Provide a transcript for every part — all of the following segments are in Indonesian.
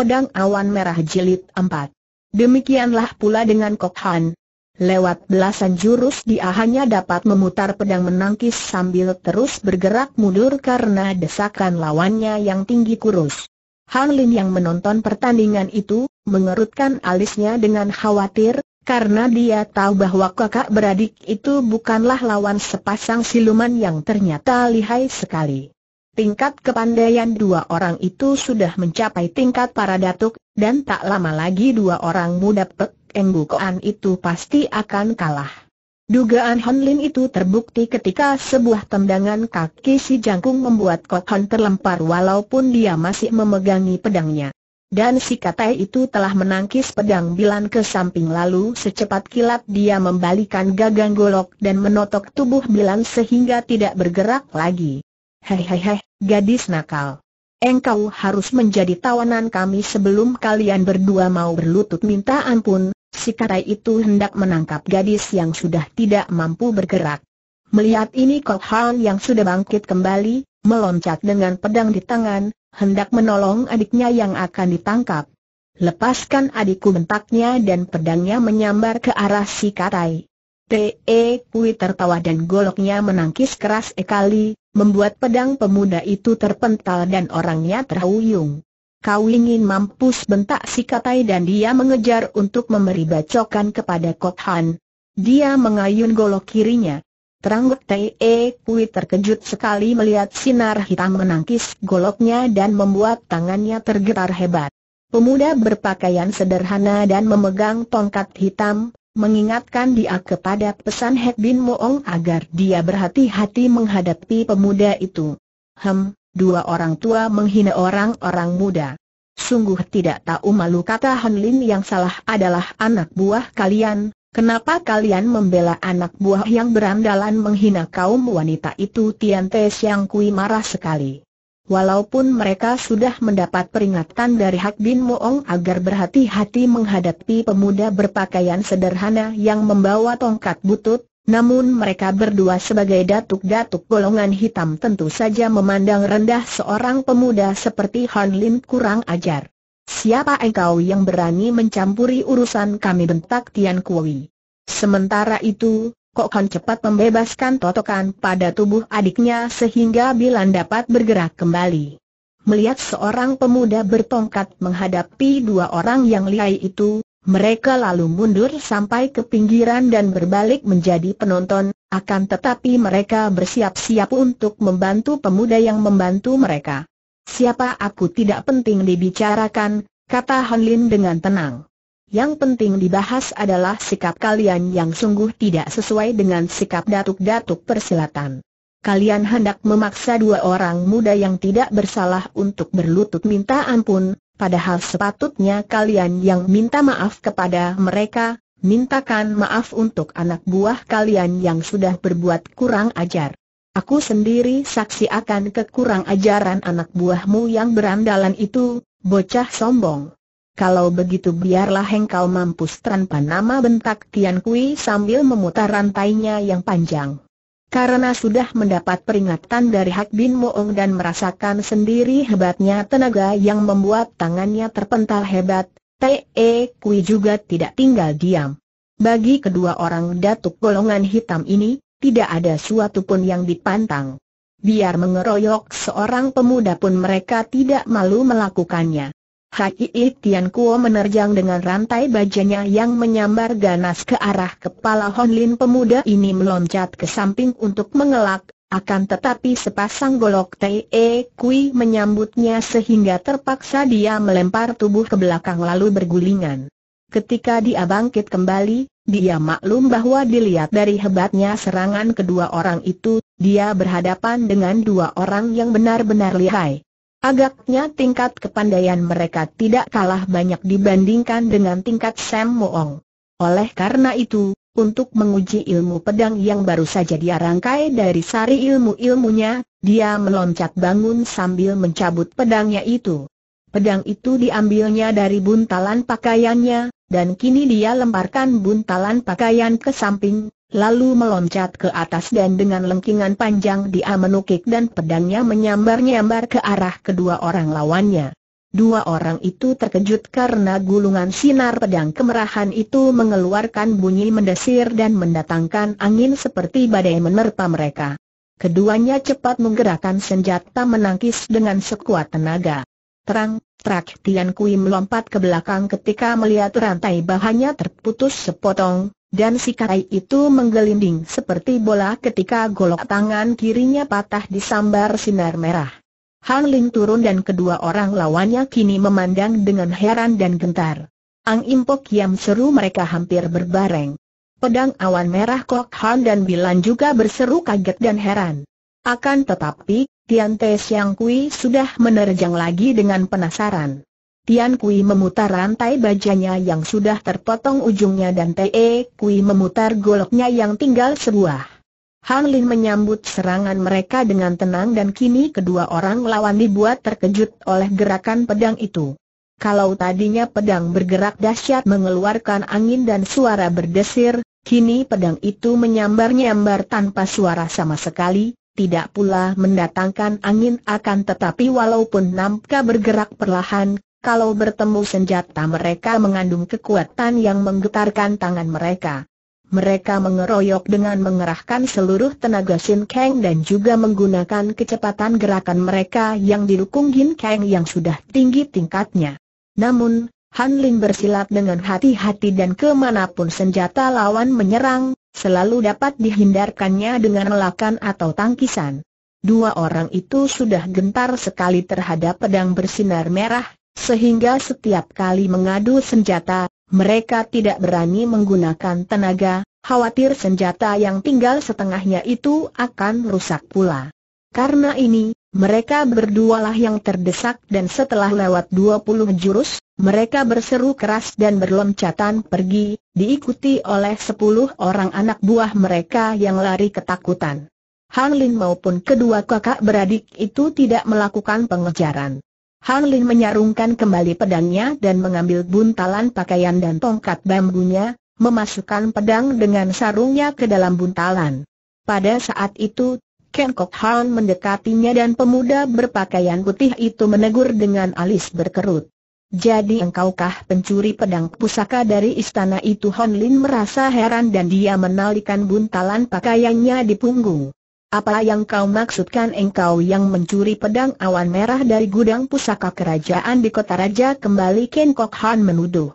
Pedang Awan Merah Jilid 4 Demikianlah pula dengan Kok Han. Lewat belasan jurus dia hanya dapat memutar pedang menangkis sambil terus bergerak mundur karena desakan lawannya yang tinggi kurus. Han Lin yang menonton pertandingan itu, mengerutkan alisnya dengan khawatir, karena dia tahu bahwa kakak beradik itu bukanlah lawan sepasang siluman yang ternyata lihai sekali tingkat kepandaian dua orang itu sudah mencapai tingkat para datuk, dan tak lama lagi dua orang muda Pek Koan itu pasti akan kalah. Dugaan Hon Lin itu terbukti ketika sebuah tendangan kaki si jangkung membuat Kok Hon terlempar walaupun dia masih memegangi pedangnya. Dan si katai itu telah menangkis pedang bilan ke samping lalu secepat kilat dia membalikan gagang golok dan menotok tubuh bilan sehingga tidak bergerak lagi. Hei hei hei, gadis nakal. Engkau harus menjadi tawanan kami sebelum kalian berdua mau berlutut minta ampun, si katai itu hendak menangkap gadis yang sudah tidak mampu bergerak. Melihat ini Kok Han yang sudah bangkit kembali, meloncat dengan pedang di tangan, hendak menolong adiknya yang akan ditangkap. Lepaskan adikku bentaknya dan pedangnya menyambar ke arah si Katai. T.E. Pui tertawa dan goloknya menangkis keras sekali, membuat pedang pemuda itu terpental dan orangnya terhuyung. Kau ingin mampus bentak si Katai dan dia mengejar untuk memberi bacokan kepada Kok Han. Dia mengayun golok kirinya. Terangguk T.E. E Kui terkejut sekali melihat sinar hitam menangkis goloknya dan membuat tangannya tergetar hebat. Pemuda berpakaian sederhana dan memegang tongkat hitam, mengingatkan dia kepada pesan Hek Bin Moong agar dia berhati-hati menghadapi pemuda itu. Hem, dua orang tua menghina orang-orang muda. Sungguh tidak tahu malu kata Han Lin yang salah adalah anak buah kalian, kenapa kalian membela anak buah yang berandalan menghina kaum wanita itu Tian Te Siang Kui marah sekali. Walaupun mereka sudah mendapat peringatan dari Hak Bin Moong agar berhati-hati menghadapi pemuda berpakaian sederhana yang membawa tongkat butut, namun mereka berdua sebagai datuk-datuk golongan hitam tentu saja memandang rendah seorang pemuda seperti Han Lin kurang ajar. Siapa engkau yang berani mencampuri urusan kami bentak Tian Kui? Sementara itu, Kok kan cepat membebaskan totokan pada tubuh adiknya sehingga Bilan dapat bergerak kembali. Melihat seorang pemuda bertongkat menghadapi dua orang yang lihai itu, mereka lalu mundur sampai ke pinggiran dan berbalik menjadi penonton, akan tetapi mereka bersiap-siap untuk membantu pemuda yang membantu mereka. Siapa aku tidak penting dibicarakan, kata Han Lin dengan tenang. Yang penting dibahas adalah sikap kalian yang sungguh tidak sesuai dengan sikap datuk-datuk persilatan. Kalian hendak memaksa dua orang muda yang tidak bersalah untuk berlutut minta ampun, padahal sepatutnya kalian yang minta maaf kepada mereka, mintakan maaf untuk anak buah kalian yang sudah berbuat kurang ajar. Aku sendiri saksi akan kekurang ajaran anak buahmu yang berandalan itu, bocah sombong. Kalau begitu biarlah engkau mampus tanpa nama bentak Tian Kui sambil memutar rantainya yang panjang. Karena sudah mendapat peringatan dari Hak Bin Moong dan merasakan sendiri hebatnya tenaga yang membuat tangannya terpental hebat, Te e Kui juga tidak tinggal diam. Bagi kedua orang datuk golongan hitam ini, tidak ada suatu pun yang dipantang. Biar mengeroyok seorang pemuda pun mereka tidak malu melakukannya. Haki Tian Kuo menerjang dengan rantai bajanya yang menyambar ganas ke arah kepala Hon Lin. pemuda ini meloncat ke samping untuk mengelak, akan tetapi sepasang golok Te e Kui menyambutnya sehingga terpaksa dia melempar tubuh ke belakang lalu bergulingan. Ketika dia bangkit kembali, dia maklum bahwa dilihat dari hebatnya serangan kedua orang itu, dia berhadapan dengan dua orang yang benar-benar lihai. Agaknya tingkat kepandaian mereka tidak kalah banyak dibandingkan dengan tingkat Sam Moong. Oleh karena itu, untuk menguji ilmu pedang yang baru saja dia rangkai dari sari ilmu-ilmunya, dia meloncat bangun sambil mencabut pedangnya itu. Pedang itu diambilnya dari buntalan pakaiannya, dan kini dia lemparkan buntalan pakaian ke samping, lalu meloncat ke atas dan dengan lengkingan panjang dia menukik dan pedangnya menyambar-nyambar ke arah kedua orang lawannya. Dua orang itu terkejut karena gulungan sinar pedang kemerahan itu mengeluarkan bunyi mendesir dan mendatangkan angin seperti badai menerpa mereka. Keduanya cepat menggerakkan senjata menangkis dengan sekuat tenaga. Terang, trak Tian Kui melompat ke belakang ketika melihat rantai bahannya terputus sepotong, dan si Kai itu menggelinding seperti bola ketika golok tangan kirinya patah disambar sinar merah. Han Ling turun dan kedua orang lawannya kini memandang dengan heran dan gentar. Ang Impok yang seru mereka hampir berbareng. Pedang awan merah Kok Han dan Bilan juga berseru kaget dan heran. Akan tetapi, Tian Te Siang Kui sudah menerjang lagi dengan penasaran. Tian Kui memutar rantai bajanya yang sudah terpotong ujungnya dan Te Kui memutar goloknya yang tinggal sebuah. Han Lin menyambut serangan mereka dengan tenang dan kini kedua orang lawan dibuat terkejut oleh gerakan pedang itu. Kalau tadinya pedang bergerak dahsyat mengeluarkan angin dan suara berdesir, kini pedang itu menyambar-nyambar tanpa suara sama sekali, tidak pula mendatangkan angin akan tetapi walaupun nampak bergerak perlahan, kalau bertemu senjata mereka mengandung kekuatan yang menggetarkan tangan mereka. Mereka mengeroyok dengan mengerahkan seluruh tenaga Shin Kang dan juga menggunakan kecepatan gerakan mereka yang didukung Jin Kang yang sudah tinggi tingkatnya. Namun, Han Ling bersilat dengan hati-hati dan kemanapun senjata lawan menyerang, selalu dapat dihindarkannya dengan melakan atau tangkisan. Dua orang itu sudah gentar sekali terhadap pedang bersinar merah, sehingga setiap kali mengadu senjata, mereka tidak berani menggunakan tenaga, khawatir senjata yang tinggal setengahnya itu akan rusak pula. Karena ini, mereka berdualah yang terdesak dan setelah lewat 20 jurus, mereka berseru keras dan berloncatan pergi, diikuti oleh 10 orang anak buah mereka yang lari ketakutan. Han Lin maupun kedua kakak beradik itu tidak melakukan pengejaran. Han Lin menyarungkan kembali pedangnya dan mengambil buntalan pakaian dan tongkat bambunya, memasukkan pedang dengan sarungnya ke dalam buntalan. Pada saat itu, Ken Kok Han mendekatinya dan pemuda berpakaian putih itu menegur dengan alis berkerut. Jadi engkaukah pencuri pedang pusaka dari istana itu? Han Lin merasa heran dan dia menalikan buntalan pakaiannya di punggung. Apa yang kau maksudkan engkau yang mencuri pedang awan merah dari gudang pusaka kerajaan di kota raja kembali Ken Kok Han menuduh.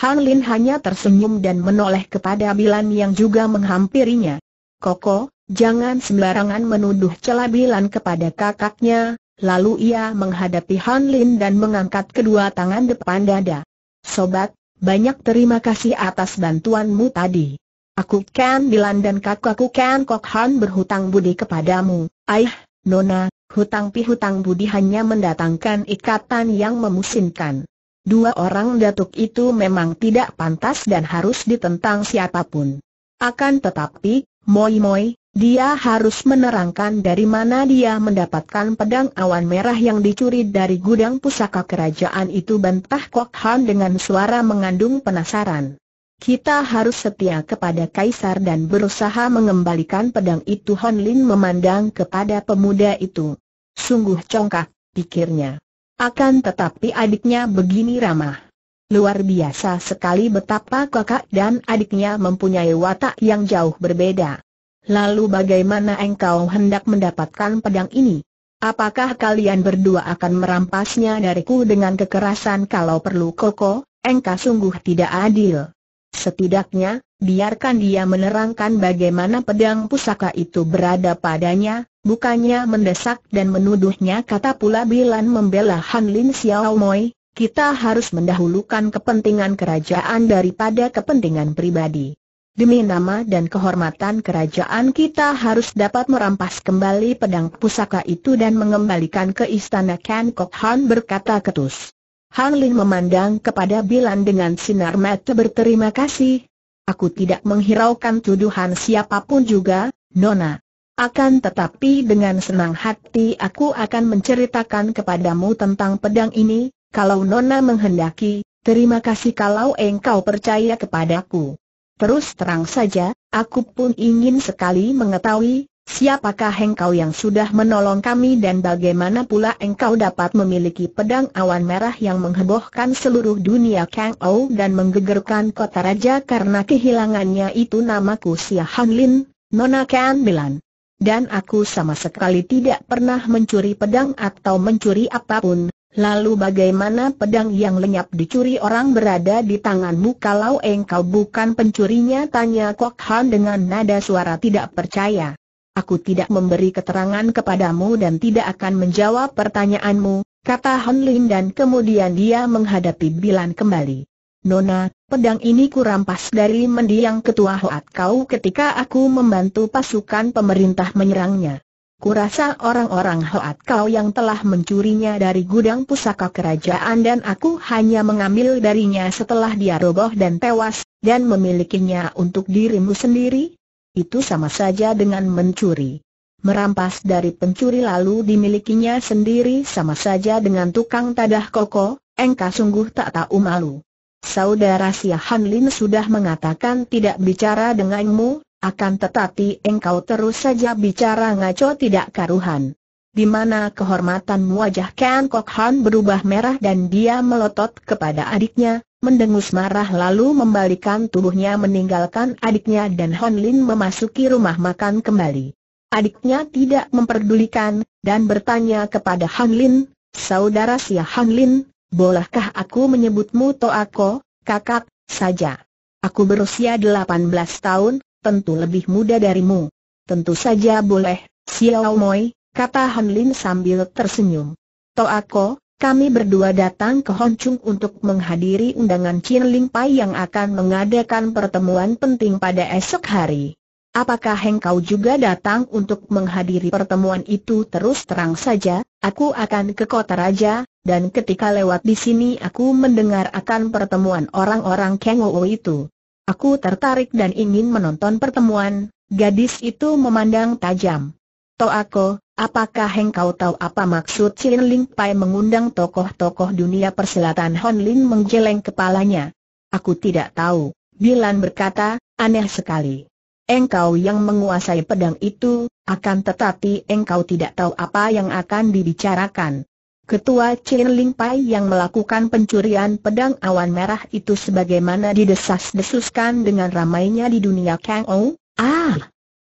Han Lin hanya tersenyum dan menoleh kepada Bilan yang juga menghampirinya. Koko, jangan sembarangan menuduh celah Bilan kepada kakaknya, lalu ia menghadapi Han Lin dan mengangkat kedua tangan depan dada. Sobat, banyak terima kasih atas bantuanmu tadi. Aku Ken Bilan dan kakakku Ken Kok Han berhutang budi kepadamu. Aih, Nona, hutang pihutang budi hanya mendatangkan ikatan yang memusinkan. Dua orang datuk itu memang tidak pantas dan harus ditentang siapapun. Akan tetapi, Moi Moi, dia harus menerangkan dari mana dia mendapatkan pedang awan merah yang dicuri dari gudang pusaka kerajaan itu bantah Kok Han dengan suara mengandung penasaran. Kita harus setia kepada Kaisar dan berusaha mengembalikan pedang itu Hon Lin memandang kepada pemuda itu. Sungguh congkak, pikirnya. Akan tetapi adiknya begini ramah. Luar biasa sekali betapa kakak dan adiknya mempunyai watak yang jauh berbeda. Lalu bagaimana engkau hendak mendapatkan pedang ini? Apakah kalian berdua akan merampasnya dariku dengan kekerasan kalau perlu koko? Engkau sungguh tidak adil. Setidaknya, biarkan dia menerangkan bagaimana pedang pusaka itu berada padanya, bukannya mendesak dan menuduhnya kata pula Bilan membela Han Lin Xiao Moi. kita harus mendahulukan kepentingan kerajaan daripada kepentingan pribadi. Demi nama dan kehormatan kerajaan kita harus dapat merampas kembali pedang pusaka itu dan mengembalikan ke istana Kan Kok Han berkata ketus. Hang Ling memandang kepada Bilan dengan sinar mata berterima kasih. Aku tidak menghiraukan tuduhan siapapun juga, Nona. Akan tetapi dengan senang hati aku akan menceritakan kepadamu tentang pedang ini, kalau Nona menghendaki, terima kasih kalau engkau percaya kepadaku. Terus terang saja, aku pun ingin sekali mengetahui, Siapakah engkau yang sudah menolong kami dan bagaimana pula engkau dapat memiliki pedang awan merah yang menghebohkan seluruh dunia Kang Ou dan menggegerkan kota raja karena kehilangannya itu namaku Sia Han Nona Kan Bilan. Dan aku sama sekali tidak pernah mencuri pedang atau mencuri apapun, lalu bagaimana pedang yang lenyap dicuri orang berada di tanganmu kalau engkau bukan pencurinya tanya Kok Han dengan nada suara tidak percaya. Aku tidak memberi keterangan kepadamu dan tidak akan menjawab pertanyaanmu, kata Hon Lin dan kemudian dia menghadapi Bilan kembali. Nona, pedang ini kurampas dari mendiang ketua Hoat kau ketika aku membantu pasukan pemerintah menyerangnya. Kurasa orang-orang Hoat kau yang telah mencurinya dari gudang pusaka kerajaan dan aku hanya mengambil darinya setelah dia roboh dan tewas, dan memilikinya untuk dirimu sendiri, itu sama saja dengan mencuri. Merampas dari pencuri lalu dimilikinya sendiri sama saja dengan tukang tadah koko, engkau sungguh tak tahu malu. Saudara Sia Han Lin sudah mengatakan tidak bicara denganmu, akan tetapi engkau terus saja bicara ngaco tidak karuhan di mana kehormatan wajah Ken Kok Han berubah merah dan dia melotot kepada adiknya, mendengus marah lalu membalikan tubuhnya meninggalkan adiknya dan Hon Lin memasuki rumah makan kembali. Adiknya tidak memperdulikan, dan bertanya kepada Han Lin, Saudara Sia Han Lin, bolehkah aku menyebutmu Toako, kakak, saja? Aku berusia 18 tahun, tentu lebih muda darimu. Tentu saja boleh, Xiao Moi, kata Han Lin sambil tersenyum. Toako, kami berdua datang ke Honchung untuk menghadiri undangan Chin Ling Pai yang akan mengadakan pertemuan penting pada esok hari. Apakah heng engkau juga datang untuk menghadiri pertemuan itu terus terang saja, aku akan ke kota raja, dan ketika lewat di sini aku mendengar akan pertemuan orang-orang Kengou itu. Aku tertarik dan ingin menonton pertemuan, gadis itu memandang tajam. Toh aku. Apakah engkau tahu apa maksud Chin Ling Pai mengundang tokoh-tokoh dunia perselatan Hon Lin menggeleng kepalanya? Aku tidak tahu, Bilan berkata, aneh sekali. Engkau yang menguasai pedang itu, akan tetapi engkau tidak tahu apa yang akan dibicarakan. Ketua Chin Ling Pai yang melakukan pencurian pedang awan merah itu sebagaimana didesas-desuskan dengan ramainya di dunia Kang Ou? Ah!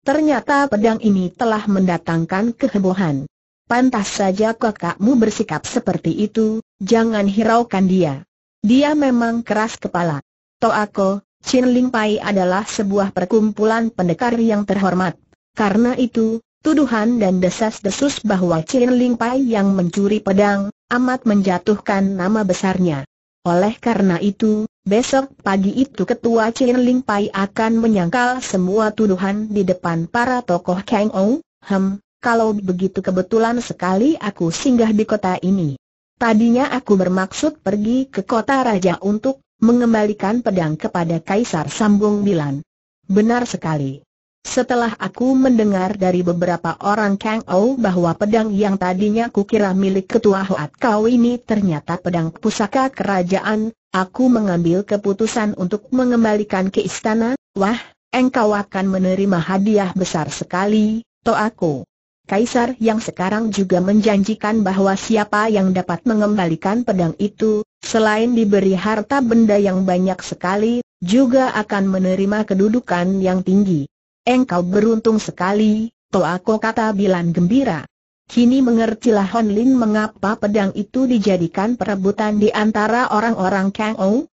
Ternyata pedang ini telah mendatangkan kehebohan. Pantas saja kakakmu bersikap seperti itu, jangan hiraukan dia. Dia memang keras kepala. Toako, Chin Ling Pai adalah sebuah perkumpulan pendekar yang terhormat. Karena itu, tuduhan dan desas-desus bahwa Chin Ling Pai yang mencuri pedang, amat menjatuhkan nama besarnya. Oleh karena itu, Besok pagi itu ketua Chin Ling Pai akan menyangkal semua tuduhan di depan para tokoh Kang Ong. hem, kalau begitu kebetulan sekali aku singgah di kota ini. Tadinya aku bermaksud pergi ke kota raja untuk mengembalikan pedang kepada Kaisar Sambung Bilan. Benar sekali. Setelah aku mendengar dari beberapa orang Kang Ou bahwa pedang yang tadinya kukira milik ketua Hoat Kau ini ternyata pedang pusaka kerajaan, aku mengambil keputusan untuk mengembalikan ke istana, wah, engkau akan menerima hadiah besar sekali, to aku. Kaisar yang sekarang juga menjanjikan bahwa siapa yang dapat mengembalikan pedang itu, selain diberi harta benda yang banyak sekali, juga akan menerima kedudukan yang tinggi. Engkau beruntung sekali, Toako kata Bilan gembira. Kini mengertilah Hon Lin mengapa pedang itu dijadikan perebutan di antara orang-orang Kang Ou.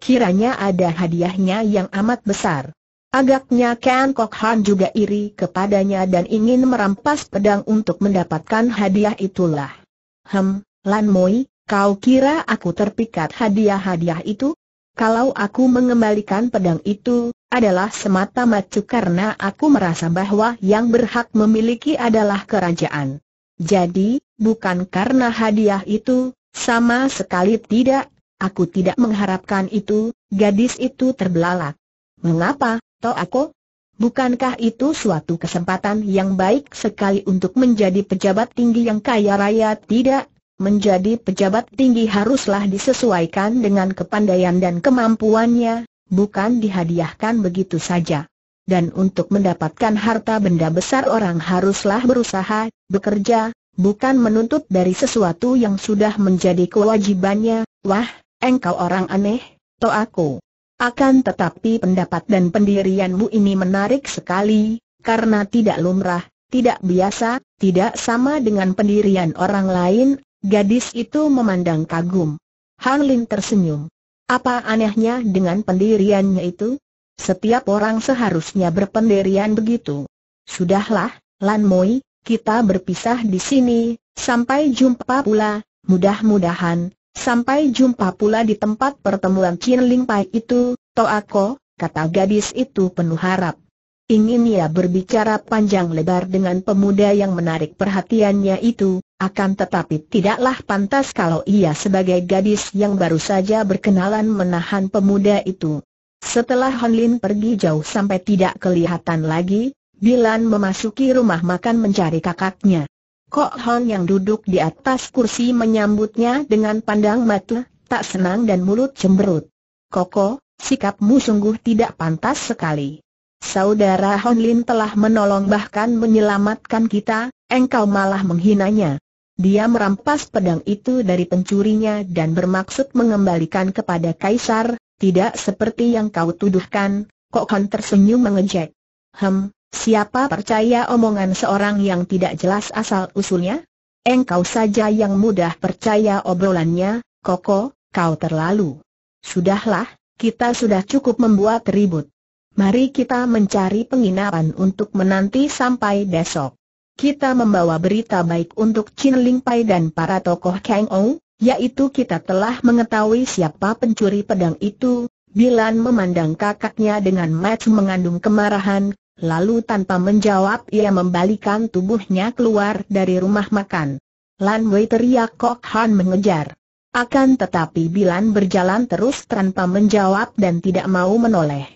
Kiranya ada hadiahnya yang amat besar. Agaknya Kang Kok Han juga iri kepadanya dan ingin merampas pedang untuk mendapatkan hadiah itulah. Hem, Lan Moi, kau kira aku terpikat hadiah-hadiah itu? Kalau aku mengembalikan pedang itu, adalah semata-mata karena aku merasa bahwa yang berhak memiliki adalah kerajaan. Jadi, bukan karena hadiah itu, sama sekali tidak, aku tidak mengharapkan itu, gadis itu terbelalak. Mengapa, toh aku? Bukankah itu suatu kesempatan yang baik sekali untuk menjadi pejabat tinggi yang kaya raya? Tidak, menjadi pejabat tinggi haruslah disesuaikan dengan kepandaian dan kemampuannya, bukan dihadiahkan begitu saja. Dan untuk mendapatkan harta benda besar orang haruslah berusaha, bekerja, bukan menuntut dari sesuatu yang sudah menjadi kewajibannya, wah, engkau orang aneh, to aku. Akan tetapi pendapat dan pendirianmu ini menarik sekali, karena tidak lumrah, tidak biasa, tidak sama dengan pendirian orang lain, gadis itu memandang kagum. Han tersenyum. Apa anehnya dengan pendiriannya itu? Setiap orang seharusnya berpendirian begitu. Sudahlah, Lan Moi, kita berpisah di sini, sampai jumpa pula, mudah-mudahan, sampai jumpa pula di tempat pertemuan Chin Ling Pai itu, Toako, kata gadis itu penuh harap. Ingin ia berbicara panjang lebar dengan pemuda yang menarik perhatiannya itu, akan tetapi tidaklah pantas kalau ia sebagai gadis yang baru saja berkenalan menahan pemuda itu. Setelah Hon Lin pergi jauh sampai tidak kelihatan lagi, Bilan memasuki rumah makan mencari kakaknya. Kok Hon yang duduk di atas kursi menyambutnya dengan pandang mata, tak senang dan mulut cemberut. Koko, sikapmu sungguh tidak pantas sekali. Saudara Hon Lin telah menolong bahkan menyelamatkan kita, engkau malah menghinanya. Dia merampas pedang itu dari pencurinya dan bermaksud mengembalikan kepada Kaisar, tidak seperti yang kau tuduhkan, Kok Kon tersenyum mengejek. Hem, siapa percaya omongan seorang yang tidak jelas asal-usulnya? Engkau saja yang mudah percaya obrolannya, Koko, kau terlalu. Sudahlah, kita sudah cukup membuat ribut. Mari kita mencari penginapan untuk menanti sampai besok kita membawa berita baik untuk Chin Ling Pai dan para tokoh Kang Ou, yaitu kita telah mengetahui siapa pencuri pedang itu. Bilan memandang kakaknya dengan mata mengandung kemarahan, lalu tanpa menjawab ia membalikan tubuhnya keluar dari rumah makan. Lan Wei teriak Kok Han mengejar. Akan tetapi Bilan berjalan terus tanpa menjawab dan tidak mau menoleh.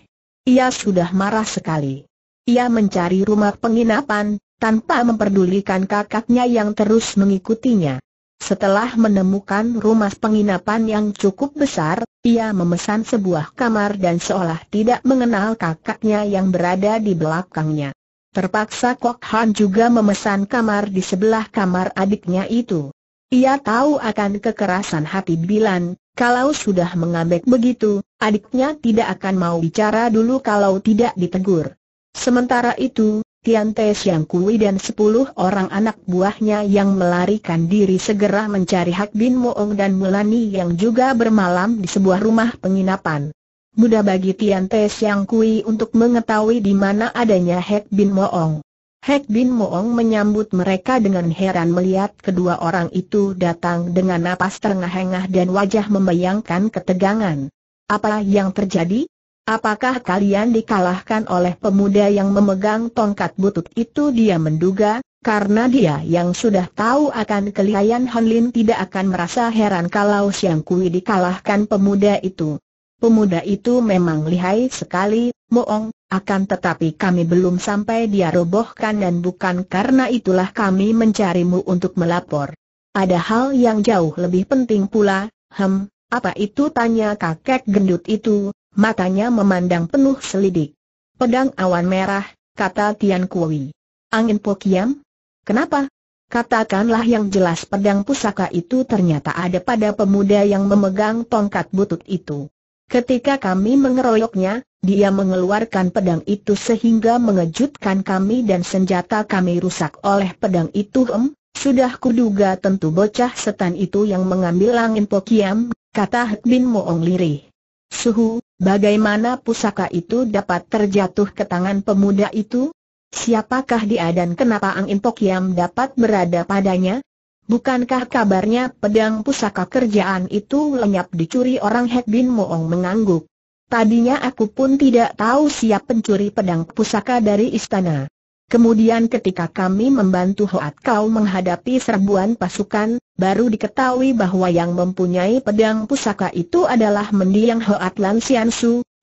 Ia sudah marah sekali. Ia mencari rumah penginapan, tanpa memperdulikan kakaknya yang terus mengikutinya. Setelah menemukan rumah penginapan yang cukup besar, ia memesan sebuah kamar dan seolah tidak mengenal kakaknya yang berada di belakangnya. Terpaksa Kok Han juga memesan kamar di sebelah kamar adiknya itu. Ia tahu akan kekerasan hati Bilan, kalau sudah mengambek begitu, adiknya tidak akan mau bicara dulu kalau tidak ditegur. Sementara itu, Tian Te Siang Kui dan sepuluh orang anak buahnya yang melarikan diri segera mencari Hak Bin Moong dan Mulani yang juga bermalam di sebuah rumah penginapan. Mudah bagi Tian Te Siang Kui untuk mengetahui di mana adanya Hak Bin Moong. Hak Bin Moong menyambut mereka dengan heran melihat kedua orang itu datang dengan napas terengah-engah dan wajah membayangkan ketegangan. Apa yang terjadi? Apakah kalian dikalahkan oleh pemuda yang memegang tongkat butut itu dia menduga, karena dia yang sudah tahu akan kelihayan Lin tidak akan merasa heran kalau Siang Kui dikalahkan pemuda itu. Pemuda itu memang lihai sekali, Moong, akan tetapi kami belum sampai dia robohkan dan bukan karena itulah kami mencarimu untuk melapor. Ada hal yang jauh lebih penting pula, hem, apa itu tanya kakek gendut itu, matanya memandang penuh selidik. Pedang awan merah, kata Tian Kui. Angin Pokiam? Kenapa? Katakanlah yang jelas pedang pusaka itu ternyata ada pada pemuda yang memegang tongkat butut itu. Ketika kami mengeroyoknya, dia mengeluarkan pedang itu sehingga mengejutkan kami dan senjata kami rusak oleh pedang itu Hmm, sudah kuduga tentu bocah setan itu yang mengambil angin pokiam, kata Hek Bin Moong lirih. Suhu, Bagaimana pusaka itu dapat terjatuh ke tangan pemuda itu? Siapakah dia dan kenapa Ang Impok Yam dapat berada padanya? Bukankah kabarnya pedang pusaka kerjaan itu lenyap dicuri orang Hek Bin Moong mengangguk? Tadinya aku pun tidak tahu siap pencuri pedang pusaka dari istana. Kemudian ketika kami membantu Hoat Kau menghadapi serbuan pasukan, Baru diketahui bahwa yang mempunyai pedang pusaka itu adalah mendiang Hoat Lan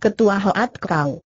ketua Hoat Kau.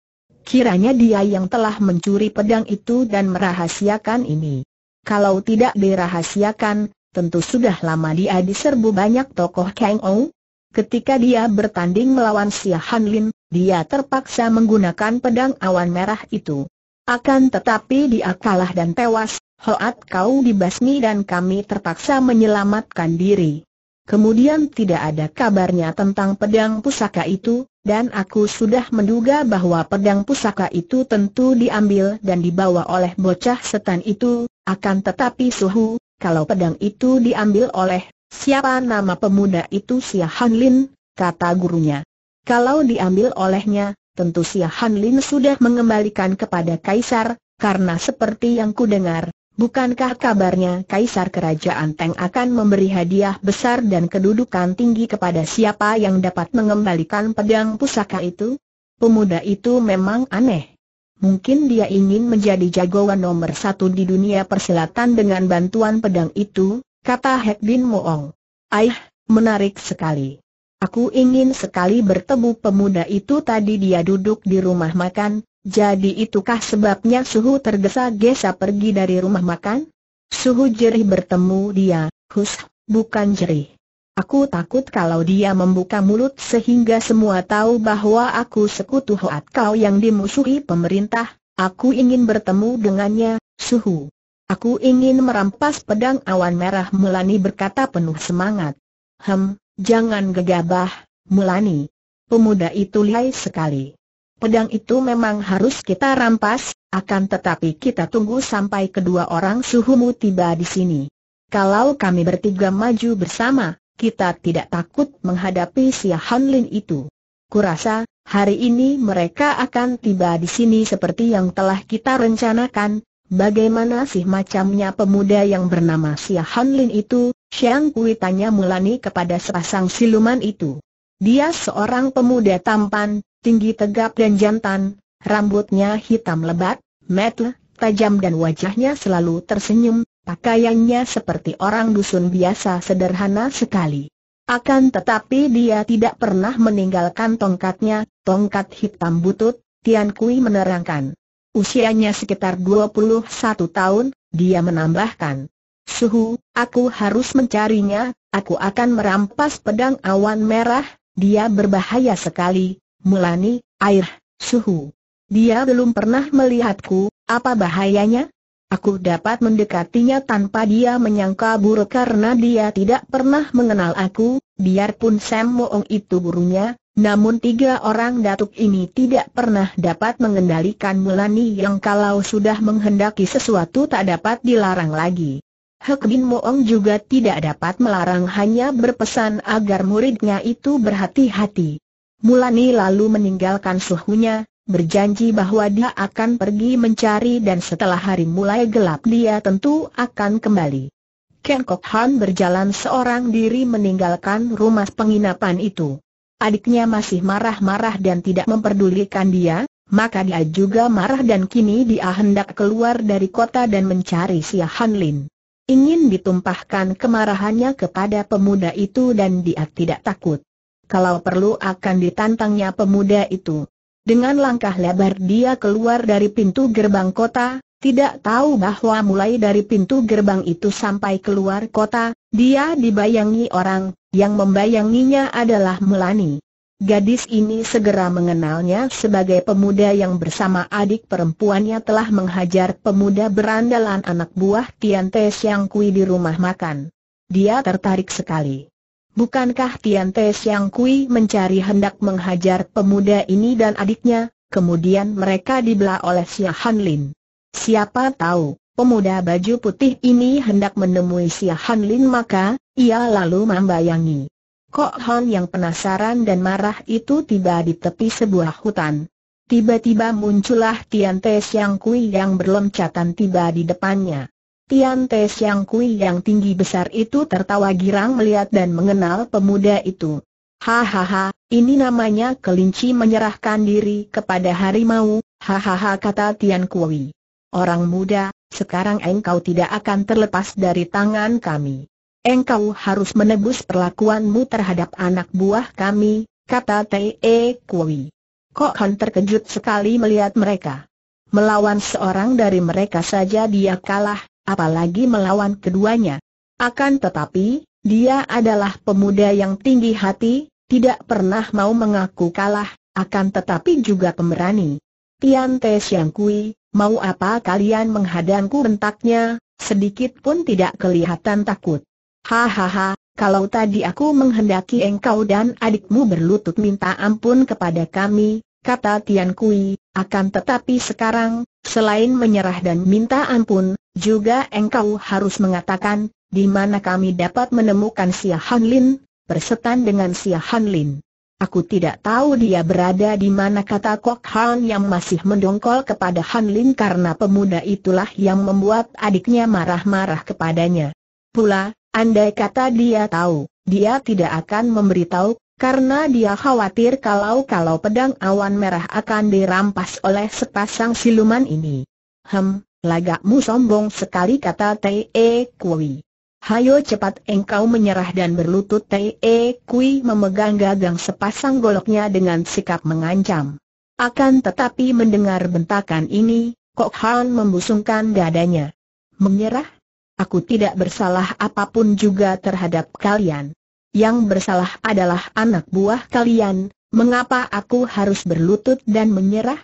Kiranya dia yang telah mencuri pedang itu dan merahasiakan ini. Kalau tidak dirahasiakan, tentu sudah lama dia diserbu banyak tokoh Kang Ou. Ketika dia bertanding melawan Xia Hanlin, dia terpaksa menggunakan pedang awan merah itu. Akan tetapi dia kalah dan tewas, Hoat kau dibasmi dan kami terpaksa menyelamatkan diri. Kemudian tidak ada kabarnya tentang pedang pusaka itu, dan aku sudah menduga bahwa pedang pusaka itu tentu diambil dan dibawa oleh bocah setan itu, akan tetapi suhu, kalau pedang itu diambil oleh, siapa nama pemuda itu Sia Han Lin, kata gurunya. Kalau diambil olehnya, tentu Sia Han Lin sudah mengembalikan kepada Kaisar, karena seperti yang kudengar, Bukankah kabarnya Kaisar Kerajaan Teng akan memberi hadiah besar dan kedudukan tinggi kepada siapa yang dapat mengembalikan pedang pusaka itu? Pemuda itu memang aneh. Mungkin dia ingin menjadi jagoan nomor satu di dunia persilatan dengan bantuan pedang itu, kata Hek Bin Moong. Aih, menarik sekali. Aku ingin sekali bertemu pemuda itu tadi dia duduk di rumah makan, jadi itukah sebabnya Suhu tergesa-gesa pergi dari rumah makan? Suhu jerih bertemu dia, Hus, bukan jerih. Aku takut kalau dia membuka mulut sehingga semua tahu bahwa aku sekutu Hoat Kau yang dimusuhi pemerintah. Aku ingin bertemu dengannya, Suhu. Aku ingin merampas pedang awan merah Mulani berkata penuh semangat. Hem, jangan gegabah, Mulani. Pemuda itu lihai sekali. Pedang itu memang harus kita rampas, akan tetapi kita tunggu sampai kedua orang suhumu tiba di sini. Kalau kami bertiga maju bersama, kita tidak takut menghadapi si Hanlin itu. Kurasa, hari ini mereka akan tiba di sini seperti yang telah kita rencanakan. Bagaimana sih macamnya pemuda yang bernama si Hanlin itu? Xiang Kui tanya Mulani kepada sepasang siluman itu. Dia seorang pemuda tampan, tinggi tegap dan jantan, rambutnya hitam lebat, metle, tajam dan wajahnya selalu tersenyum, pakaiannya seperti orang dusun biasa sederhana sekali. Akan tetapi dia tidak pernah meninggalkan tongkatnya, tongkat hitam butut, Tian Kui menerangkan. Usianya sekitar 21 tahun, dia menambahkan. Suhu, aku harus mencarinya, aku akan merampas pedang awan merah, dia berbahaya sekali, Mulani, air, suhu. Dia belum pernah melihatku, apa bahayanya? Aku dapat mendekatinya tanpa dia menyangka buruk karena dia tidak pernah mengenal aku, biarpun Sam Moong itu burunya, namun tiga orang datuk ini tidak pernah dapat mengendalikan Mulani yang kalau sudah menghendaki sesuatu tak dapat dilarang lagi. Hek Bin Moong juga tidak dapat melarang hanya berpesan agar muridnya itu berhati-hati. Mulani lalu meninggalkan suhunya, berjanji bahwa dia akan pergi mencari dan setelah hari mulai gelap dia tentu akan kembali. Ken Kok Han berjalan seorang diri meninggalkan rumah penginapan itu. Adiknya masih marah-marah dan tidak memperdulikan dia, maka dia juga marah dan kini dia hendak keluar dari kota dan mencari si Han Lin. Ingin ditumpahkan kemarahannya kepada pemuda itu dan dia tidak takut kalau perlu akan ditantangnya pemuda itu. Dengan langkah lebar dia keluar dari pintu gerbang kota, tidak tahu bahwa mulai dari pintu gerbang itu sampai keluar kota, dia dibayangi orang, yang membayanginya adalah Melani. Gadis ini segera mengenalnya sebagai pemuda yang bersama adik perempuannya telah menghajar pemuda berandalan anak buah Tian Te Siang Kui di rumah makan. Dia tertarik sekali. Bukankah Tian Te Siang Kui mencari hendak menghajar pemuda ini dan adiknya, kemudian mereka dibelah oleh Xia Han Lin? Siapa tahu, pemuda baju putih ini hendak menemui Xia Han Lin maka, ia lalu membayangi. Kok Han yang penasaran dan marah itu tiba di tepi sebuah hutan. Tiba-tiba muncullah Tian Te Siang Kui yang berloncatan tiba di depannya. Tian Te Siang Kui yang tinggi besar itu tertawa girang melihat dan mengenal pemuda itu. Hahaha, ini namanya kelinci menyerahkan diri kepada harimau, hahaha kata Tian Kui. Orang muda, sekarang engkau tidak akan terlepas dari tangan kami. Engkau harus menebus perlakuanmu terhadap anak buah kami, kata Te Kui. Kok Han terkejut sekali melihat mereka. Melawan seorang dari mereka saja dia kalah, apalagi melawan keduanya. Akan tetapi, dia adalah pemuda yang tinggi hati, tidak pernah mau mengaku kalah, akan tetapi juga pemberani. Tian Te Siang Kui, mau apa kalian menghadangku rentaknya, sedikit pun tidak kelihatan takut. Hahaha, kalau tadi aku menghendaki engkau dan adikmu berlutut minta ampun kepada kami, kata Tian Kui, akan tetapi sekarang, selain menyerah dan minta ampun, juga engkau harus mengatakan, di mana kami dapat menemukan si Han Lin, bersetan dengan si Han Lin. Aku tidak tahu dia berada di mana kata Kok Han yang masih mendongkol kepada Han Lin karena pemuda itulah yang membuat adiknya marah-marah kepadanya. Pula, andai kata dia tahu, dia tidak akan memberitahu, karena dia khawatir kalau-kalau pedang awan merah akan dirampas oleh sepasang siluman ini. Hem, Lagakmu sombong sekali kata T.E. Kui. Hayo cepat engkau menyerah dan berlutut T.E. Kui memegang gagang sepasang goloknya dengan sikap mengancam. Akan tetapi mendengar bentakan ini, Kok Han membusungkan dadanya. Menyerah? Aku tidak bersalah apapun juga terhadap kalian. Yang bersalah adalah anak buah kalian, mengapa aku harus berlutut dan menyerah?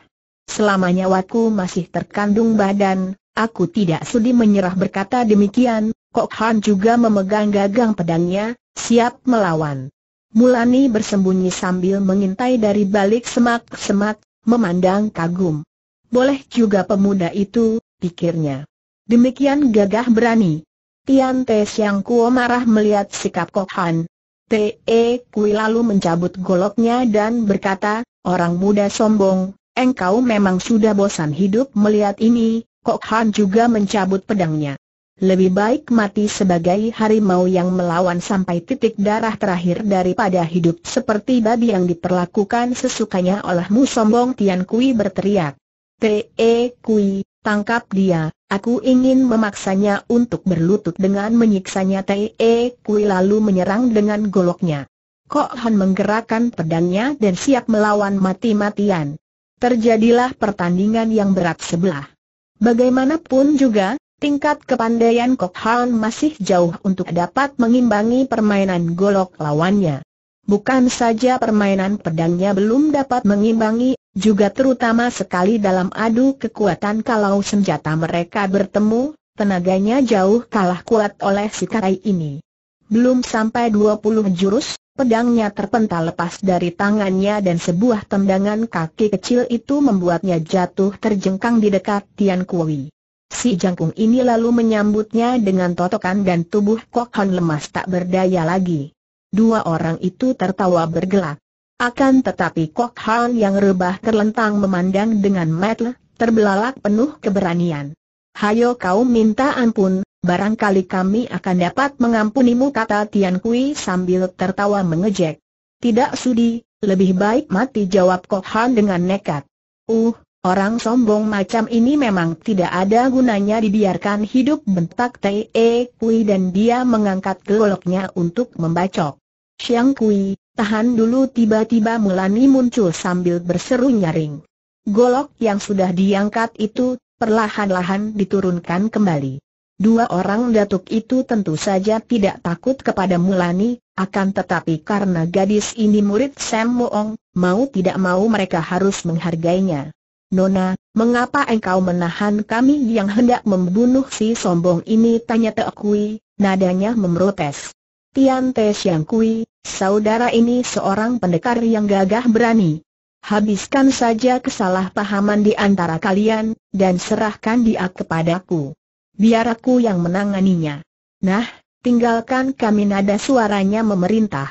Selama nyawaku masih terkandung badan, aku tidak sudi menyerah berkata demikian, Kok Han juga memegang gagang pedangnya, siap melawan. Mulani bersembunyi sambil mengintai dari balik semak-semak, memandang kagum. Boleh juga pemuda itu, pikirnya. Demikian gagah berani. Tian Te Siang Kuo marah melihat sikap Kok Han. Te Kui lalu mencabut goloknya dan berkata, orang muda sombong, Engkau memang sudah bosan hidup melihat ini, Kok Han juga mencabut pedangnya. Lebih baik mati sebagai harimau yang melawan sampai titik darah terakhir daripada hidup seperti babi yang diperlakukan sesukanya olehmu sombong Tian Kui berteriak. Te e, Kui, tangkap dia, aku ingin memaksanya untuk berlutut dengan menyiksanya Te e, Kui lalu menyerang dengan goloknya. Kok Han menggerakkan pedangnya dan siap melawan mati-matian terjadilah pertandingan yang berat sebelah. Bagaimanapun juga, tingkat kepandaian Kok Han masih jauh untuk dapat mengimbangi permainan golok lawannya. Bukan saja permainan pedangnya belum dapat mengimbangi, juga terutama sekali dalam adu kekuatan kalau senjata mereka bertemu, tenaganya jauh kalah kuat oleh si Karai ini. Belum sampai 20 jurus, Pedangnya terpental lepas dari tangannya dan sebuah tendangan kaki kecil itu membuatnya jatuh terjengkang di dekat Tian Kui. Si jangkung ini lalu menyambutnya dengan totokan dan tubuh Kok Han lemas tak berdaya lagi. Dua orang itu tertawa bergelak. Akan tetapi Kok Han yang rebah terlentang memandang dengan metel, terbelalak penuh keberanian. Hayo kau minta ampun, Barangkali kami akan dapat mengampunimu kata Tian Kui sambil tertawa mengejek. Tidak sudi, lebih baik mati jawab Kok Han dengan nekat. Uh, orang sombong macam ini memang tidak ada gunanya dibiarkan hidup bentak Tae Kui dan dia mengangkat goloknya untuk membacok. Siang Kui, tahan dulu tiba-tiba Mulani muncul sambil berseru nyaring. Golok yang sudah diangkat itu, perlahan-lahan diturunkan kembali. Dua orang datuk itu tentu saja tidak takut kepada Mulani, akan tetapi karena gadis ini murid Sam Moong, mau tidak mau mereka harus menghargainya. Nona, mengapa engkau menahan kami yang hendak membunuh si sombong ini? Tanya Teokui, Kui, nadanya memrotes. Tian Te Siang Kui, saudara ini seorang pendekar yang gagah berani. Habiskan saja kesalahpahaman di antara kalian, dan serahkan dia kepadaku biar aku yang menanganinya. Nah, tinggalkan kami nada suaranya memerintah.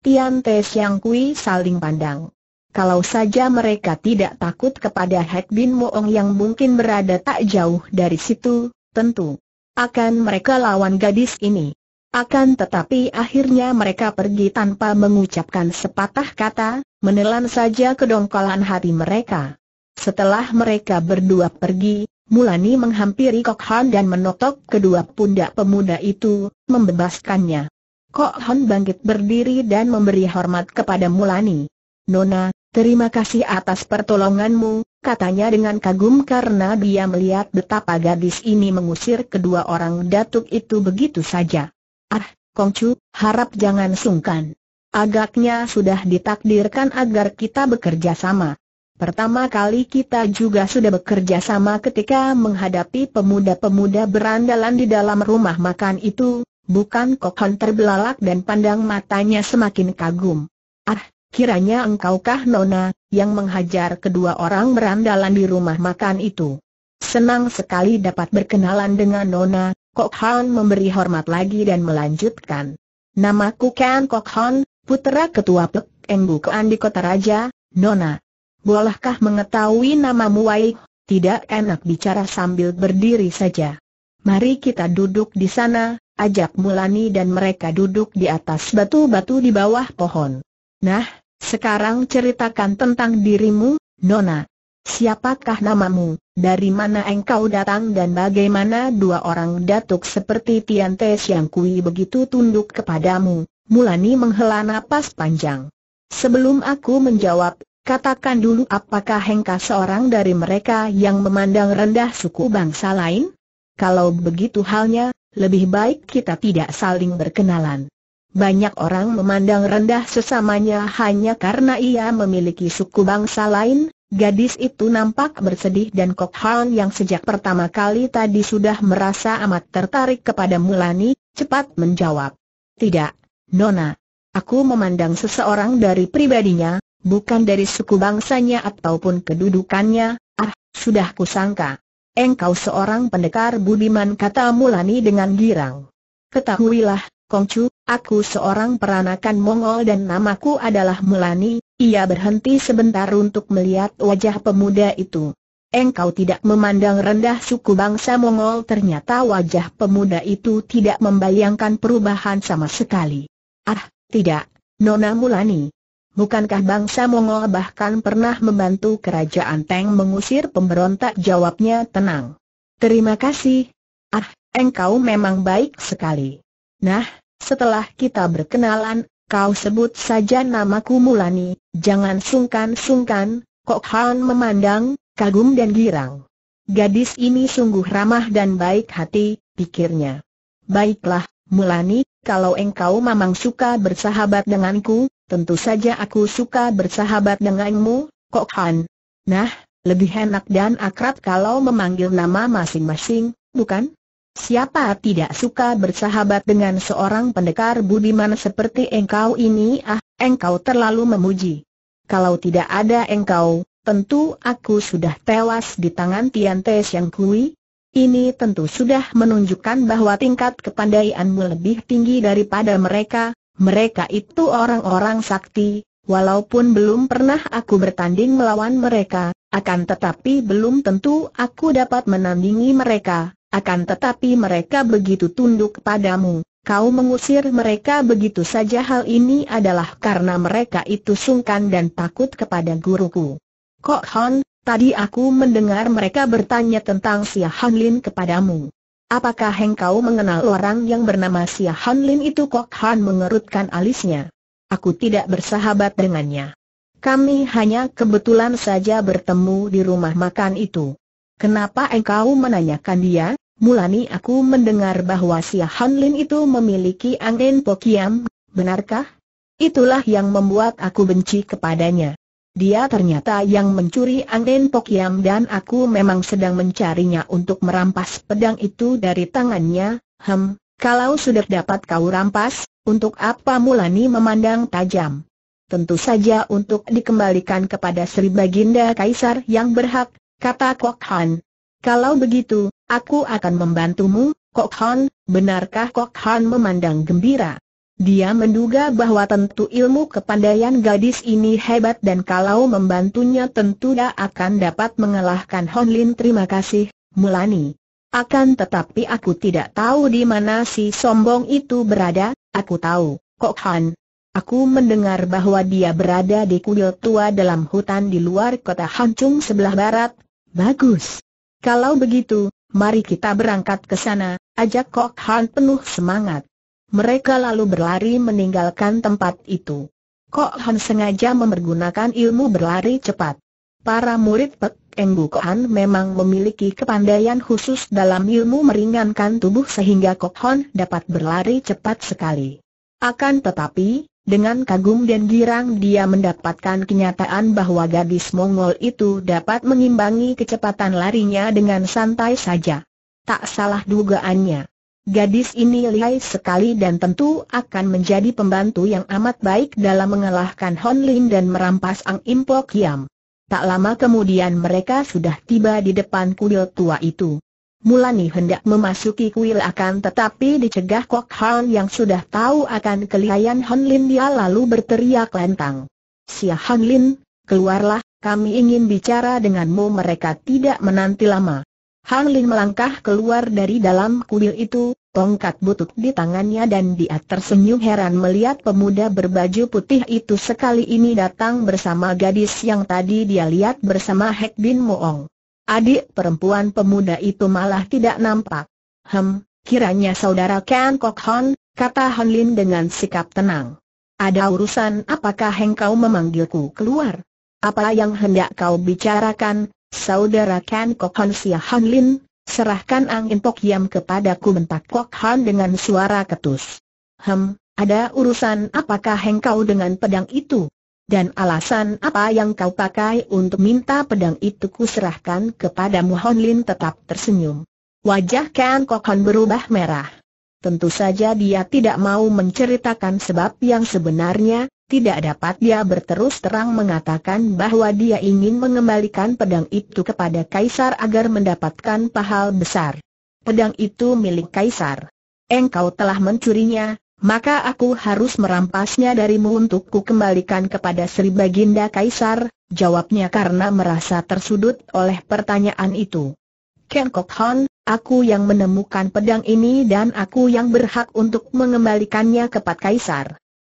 Tian Te Siang Kui saling pandang. Kalau saja mereka tidak takut kepada Hek Bin Moong yang mungkin berada tak jauh dari situ, tentu akan mereka lawan gadis ini. Akan tetapi akhirnya mereka pergi tanpa mengucapkan sepatah kata, menelan saja kedongkolan hati mereka. Setelah mereka berdua pergi, Mulani menghampiri Kok Han dan menotok kedua pundak pemuda itu, membebaskannya. Kok Han bangkit berdiri dan memberi hormat kepada Mulani. Nona, terima kasih atas pertolonganmu, katanya dengan kagum karena dia melihat betapa gadis ini mengusir kedua orang datuk itu begitu saja. Ah, Kongcu, harap jangan sungkan. Agaknya sudah ditakdirkan agar kita bekerja sama. Pertama kali kita juga sudah bekerja sama ketika menghadapi pemuda-pemuda berandalan di dalam rumah makan itu, bukan Kokhon terbelalak dan pandang matanya semakin kagum. Ah, kiranya engkaukah Nona, yang menghajar kedua orang berandalan di rumah makan itu. Senang sekali dapat berkenalan dengan Nona, Kok Hon memberi hormat lagi dan melanjutkan. Namaku Ken Hon, putera ketua Pek Enggukan di Kota Raja, Nona. Bolehkah mengetahui namamu Wai? Tidak enak bicara sambil berdiri saja. Mari kita duduk di sana, ajak Mulani dan mereka duduk di atas batu-batu di bawah pohon. Nah, sekarang ceritakan tentang dirimu, Nona. Siapakah namamu, dari mana engkau datang dan bagaimana dua orang datuk seperti Tian Te Siang Kui begitu tunduk kepadamu? Mulani menghela napas panjang. Sebelum aku menjawab, Katakan dulu apakah Hengka seorang dari mereka yang memandang rendah suku bangsa lain? Kalau begitu halnya, lebih baik kita tidak saling berkenalan. Banyak orang memandang rendah sesamanya hanya karena ia memiliki suku bangsa lain, Gadis itu nampak bersedih dan Kok Han yang sejak pertama kali tadi sudah merasa amat tertarik kepada Mulani, cepat menjawab. Tidak, Nona. Aku memandang seseorang dari pribadinya, bukan dari suku bangsanya ataupun kedudukannya, ah, sudah kusangka. Engkau seorang pendekar budiman kata Mulani dengan girang. Ketahuilah, Kongcu, aku seorang peranakan Mongol dan namaku adalah Mulani, ia berhenti sebentar untuk melihat wajah pemuda itu. Engkau tidak memandang rendah suku bangsa Mongol ternyata wajah pemuda itu tidak membayangkan perubahan sama sekali. Ah, tidak, Nona Mulani, Bukankah bangsa Mongol bahkan pernah membantu kerajaan Teng mengusir pemberontak? Jawabnya tenang. Terima kasih. Ah, engkau memang baik sekali. Nah, setelah kita berkenalan, kau sebut saja namaku Mulani, jangan sungkan-sungkan, Kok Han memandang, kagum dan girang. Gadis ini sungguh ramah dan baik hati, pikirnya. Baiklah, Mulani, kalau engkau memang suka bersahabat denganku, Tentu saja aku suka bersahabat denganmu, Kok Han. Nah, lebih enak dan akrab kalau memanggil nama masing-masing, bukan? Siapa tidak suka bersahabat dengan seorang pendekar budiman seperti engkau ini ah, engkau terlalu memuji. Kalau tidak ada engkau, tentu aku sudah tewas di tangan Tian Te Siang Kui. Ini tentu sudah menunjukkan bahwa tingkat kepandaianmu lebih tinggi daripada mereka, mereka itu orang-orang sakti, walaupun belum pernah aku bertanding melawan mereka, akan tetapi belum tentu aku dapat menandingi mereka, akan tetapi mereka begitu tunduk padamu. Kau mengusir mereka begitu saja hal ini adalah karena mereka itu sungkan dan takut kepada guruku. Kok Hon, tadi aku mendengar mereka bertanya tentang Sia Lin kepadamu. Apakah engkau mengenal orang yang bernama Xia Hanlin itu Kok Han mengerutkan alisnya. Aku tidak bersahabat dengannya. Kami hanya kebetulan saja bertemu di rumah makan itu. Kenapa engkau menanyakan dia? Mulani aku mendengar bahwa Xia Hanlin itu memiliki angin pokiam, benarkah? Itulah yang membuat aku benci kepadanya. Dia ternyata yang mencuri angin Pokyam dan aku memang sedang mencarinya untuk merampas pedang itu dari tangannya, hem, kalau sudah dapat kau rampas, untuk apa Mulani memandang tajam? Tentu saja untuk dikembalikan kepada Sri Baginda Kaisar yang berhak, kata Kok Han. Kalau begitu, aku akan membantumu, Kok Han, benarkah Kok Han memandang gembira? Dia menduga bahwa tentu ilmu kepandaian gadis ini hebat dan kalau membantunya tentu dia akan dapat mengalahkan Honlin terima kasih, Mulani. Akan tetapi aku tidak tahu di mana si sombong itu berada, aku tahu, Kok Han. Aku mendengar bahwa dia berada di kuil tua dalam hutan di luar kota Hancung sebelah barat. Bagus. Kalau begitu, mari kita berangkat ke sana, ajak Kok Han penuh semangat. Mereka lalu berlari meninggalkan tempat itu. Kok Han sengaja mempergunakan ilmu berlari cepat. Para murid Pek Enggu Kohan memang memiliki kepandaian khusus dalam ilmu meringankan tubuh sehingga Kok Han dapat berlari cepat sekali. Akan tetapi, dengan kagum dan girang dia mendapatkan kenyataan bahwa gadis Mongol itu dapat mengimbangi kecepatan larinya dengan santai saja. Tak salah dugaannya. Gadis ini lihai sekali dan tentu akan menjadi pembantu yang amat baik dalam mengalahkan Hon Lin dan merampas Ang Impok Kiam. Tak lama kemudian mereka sudah tiba di depan kuil tua itu. Mulani hendak memasuki kuil akan tetapi dicegah Kok Han yang sudah tahu akan kelihayan Hon Lin dia lalu berteriak lantang. Si Hon Lin, keluarlah, kami ingin bicara denganmu mereka tidak menanti lama. Han Lin melangkah keluar dari dalam kuil itu, tongkat butut di tangannya dan dia tersenyum heran melihat pemuda berbaju putih itu sekali ini datang bersama gadis yang tadi dia lihat bersama Hek Bin Moong. Adik perempuan pemuda itu malah tidak nampak. Hem, kiranya saudara Ken Kok Hon, kata Hon Lin dengan sikap tenang. Ada urusan apakah engkau memanggilku keluar? Apa yang hendak kau bicarakan, saudara Ken Kok Hon Sia Hon Lin? Serahkan angin Tok Yam kepadaku mentak Kok Han dengan suara ketus. Hem, ada urusan apakah engkau dengan pedang itu? Dan alasan apa yang kau pakai untuk minta pedang itu kuserahkan kepadamu Hon Lin tetap tersenyum. Wajah Kan Kok Han berubah merah. Tentu saja dia tidak mau menceritakan sebab yang sebenarnya, tidak dapat dia berterus terang mengatakan bahwa dia ingin mengembalikan pedang itu kepada Kaisar agar mendapatkan pahal besar. Pedang itu milik Kaisar. Engkau telah mencurinya, maka aku harus merampasnya darimu untuk ku kembalikan kepada Sri Baginda Kaisar, jawabnya karena merasa tersudut oleh pertanyaan itu. Ken Kok Hon, aku yang menemukan pedang ini dan aku yang berhak untuk mengembalikannya kepada Kaisar.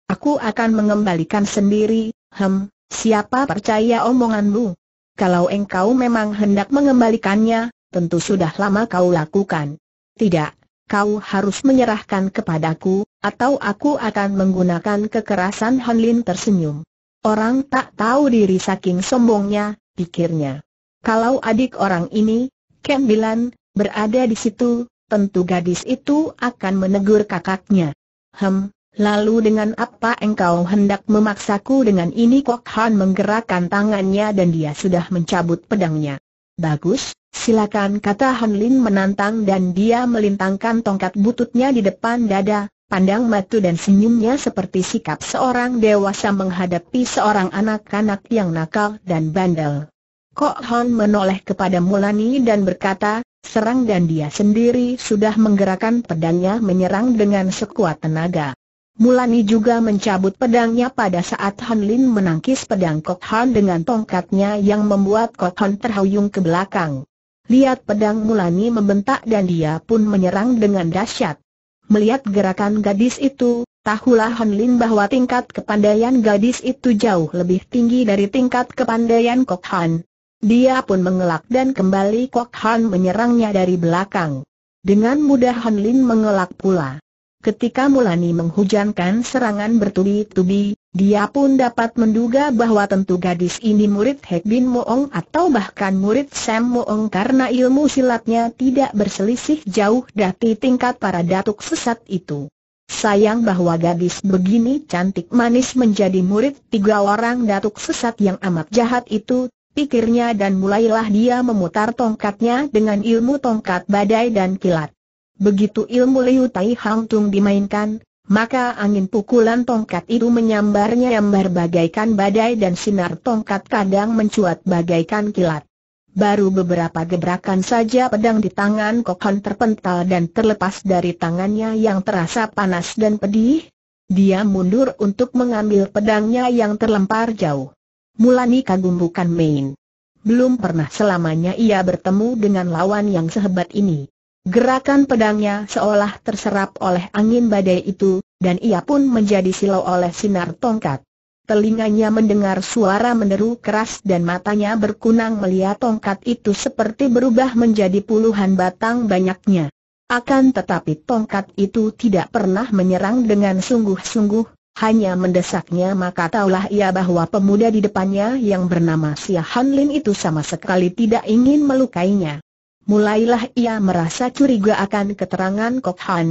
Aku akan mengembalikan sendiri, hem, siapa percaya omonganmu? Kalau engkau memang hendak mengembalikannya, tentu sudah lama kau lakukan. Tidak, kau harus menyerahkan kepadaku, atau aku akan menggunakan kekerasan Hanlin tersenyum. Orang tak tahu diri saking sombongnya, pikirnya. Kalau adik orang ini, Bilan, berada di situ, tentu gadis itu akan menegur kakaknya. Hem, Lalu dengan apa engkau hendak memaksaku dengan ini Kok Han menggerakkan tangannya dan dia sudah mencabut pedangnya. Bagus, silakan kata Han Lin menantang dan dia melintangkan tongkat bututnya di depan dada, Pandang matu dan senyumnya seperti sikap seorang dewasa menghadapi seorang anak-anak yang nakal dan bandel. Kok Han menoleh kepada Mulani dan berkata, serang dan dia sendiri sudah menggerakkan pedangnya menyerang dengan sekuat tenaga. Mulani juga mencabut pedangnya pada saat Han Lin menangkis pedang Kok Han dengan tongkatnya yang membuat Kok Han terhuyung ke belakang. Lihat pedang Mulani membentak dan dia pun menyerang dengan dahsyat. Melihat gerakan gadis itu, tahulah Han Lin bahwa tingkat kepandaian gadis itu jauh lebih tinggi dari tingkat kepandaian Kok Han. Dia pun mengelak dan kembali Kok Han menyerangnya dari belakang. Dengan mudah Han Lin mengelak pula. Ketika Mulani menghujankan serangan bertubi-tubi, dia pun dapat menduga bahwa tentu gadis ini murid Hek Bin Moong atau bahkan murid Sam Moong karena ilmu silatnya tidak berselisih jauh dari tingkat para datuk sesat itu. Sayang bahwa gadis begini cantik manis menjadi murid tiga orang datuk sesat yang amat jahat itu, pikirnya dan mulailah dia memutar tongkatnya dengan ilmu tongkat badai dan kilat. Begitu ilmu Liu Tai Hang Tung dimainkan, maka angin pukulan tongkat itu menyambarnya nyambar bagaikan badai dan sinar tongkat kadang mencuat bagaikan kilat. Baru beberapa gebrakan saja pedang di tangan Kokon terpental dan terlepas dari tangannya yang terasa panas dan pedih. Dia mundur untuk mengambil pedangnya yang terlempar jauh. Mulani kagum bukan main. Belum pernah selamanya ia bertemu dengan lawan yang sehebat ini. Gerakan pedangnya seolah terserap oleh angin badai itu, dan ia pun menjadi silau oleh sinar tongkat. Telinganya mendengar suara meneru keras dan matanya berkunang melihat tongkat itu seperti berubah menjadi puluhan batang banyaknya. Akan tetapi tongkat itu tidak pernah menyerang dengan sungguh-sungguh, hanya mendesaknya maka taulah ia bahwa pemuda di depannya yang bernama Sia Hanlin itu sama sekali tidak ingin melukainya mulailah ia merasa curiga akan keterangan Kok Han.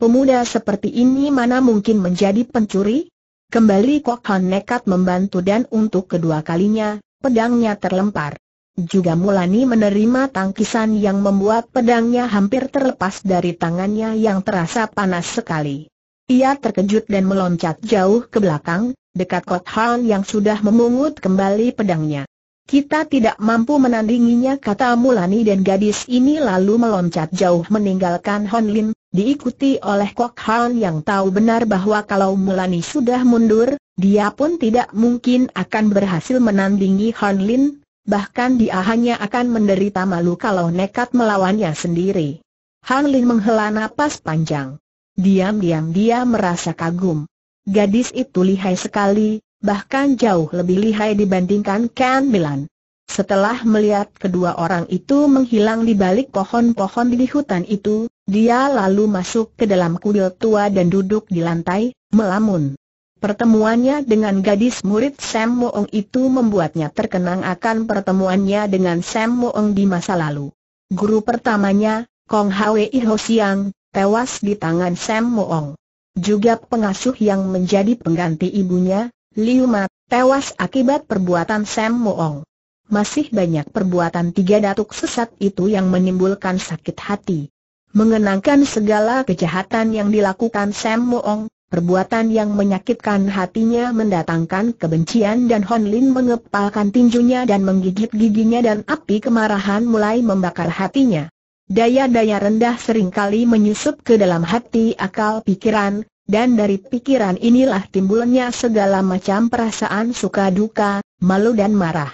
Pemuda seperti ini mana mungkin menjadi pencuri? Kembali Kok Han nekat membantu dan untuk kedua kalinya, pedangnya terlempar. Juga Mulani menerima tangkisan yang membuat pedangnya hampir terlepas dari tangannya yang terasa panas sekali. Ia terkejut dan meloncat jauh ke belakang, dekat Kok Han yang sudah memungut kembali pedangnya. Kita tidak mampu menandinginya kata Mulani dan gadis ini lalu meloncat jauh meninggalkan Hon Lin, diikuti oleh Kok Han yang tahu benar bahwa kalau Mulani sudah mundur, dia pun tidak mungkin akan berhasil menandingi Hon Lin, bahkan dia hanya akan menderita malu kalau nekat melawannya sendiri. Han Lin menghela napas panjang. Diam-diam dia merasa kagum. Gadis itu lihai sekali, bahkan jauh lebih lihai dibandingkan Ken Milan. Setelah melihat kedua orang itu menghilang di balik pohon-pohon di hutan itu, dia lalu masuk ke dalam kuil tua dan duduk di lantai, melamun. Pertemuannya dengan gadis murid Sam Moong itu membuatnya terkenang akan pertemuannya dengan Sam Moong di masa lalu. Guru pertamanya, Kong Hwei Ho Siang, tewas di tangan Sam Moong. Juga pengasuh yang menjadi pengganti ibunya, Liu Ma, tewas akibat perbuatan Sam Moong. Masih banyak perbuatan tiga datuk sesat itu yang menimbulkan sakit hati. Mengenangkan segala kejahatan yang dilakukan Sam Moong, perbuatan yang menyakitkan hatinya mendatangkan kebencian dan Hon Lin mengepalkan tinjunya dan menggigit giginya dan api kemarahan mulai membakar hatinya. Daya-daya rendah seringkali menyusup ke dalam hati akal pikiran, dan dari pikiran inilah timbulnya segala macam perasaan suka duka, malu dan marah.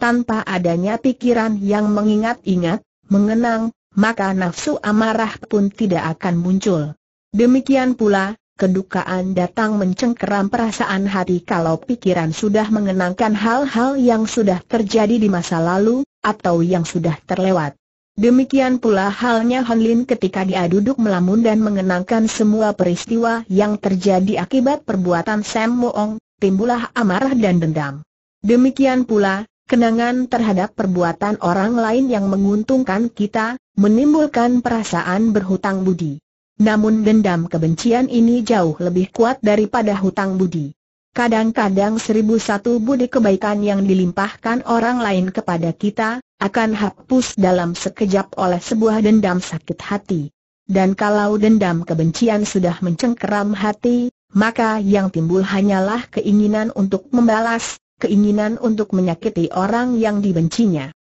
Tanpa adanya pikiran yang mengingat-ingat, mengenang, maka nafsu amarah pun tidak akan muncul. Demikian pula, kedukaan datang mencengkeram perasaan hati kalau pikiran sudah mengenangkan hal-hal yang sudah terjadi di masa lalu, atau yang sudah terlewat. Demikian pula halnya Han Lin ketika dia duduk melamun dan mengenangkan semua peristiwa yang terjadi akibat perbuatan Sam Moong, timbulah amarah dan dendam. Demikian pula, kenangan terhadap perbuatan orang lain yang menguntungkan kita, menimbulkan perasaan berhutang budi. Namun dendam kebencian ini jauh lebih kuat daripada hutang budi. Kadang-kadang seribu satu budi kebaikan yang dilimpahkan orang lain kepada kita, akan hapus dalam sekejap oleh sebuah dendam sakit hati. Dan kalau dendam kebencian sudah mencengkeram hati, maka yang timbul hanyalah keinginan untuk membalas, keinginan untuk menyakiti orang yang dibencinya.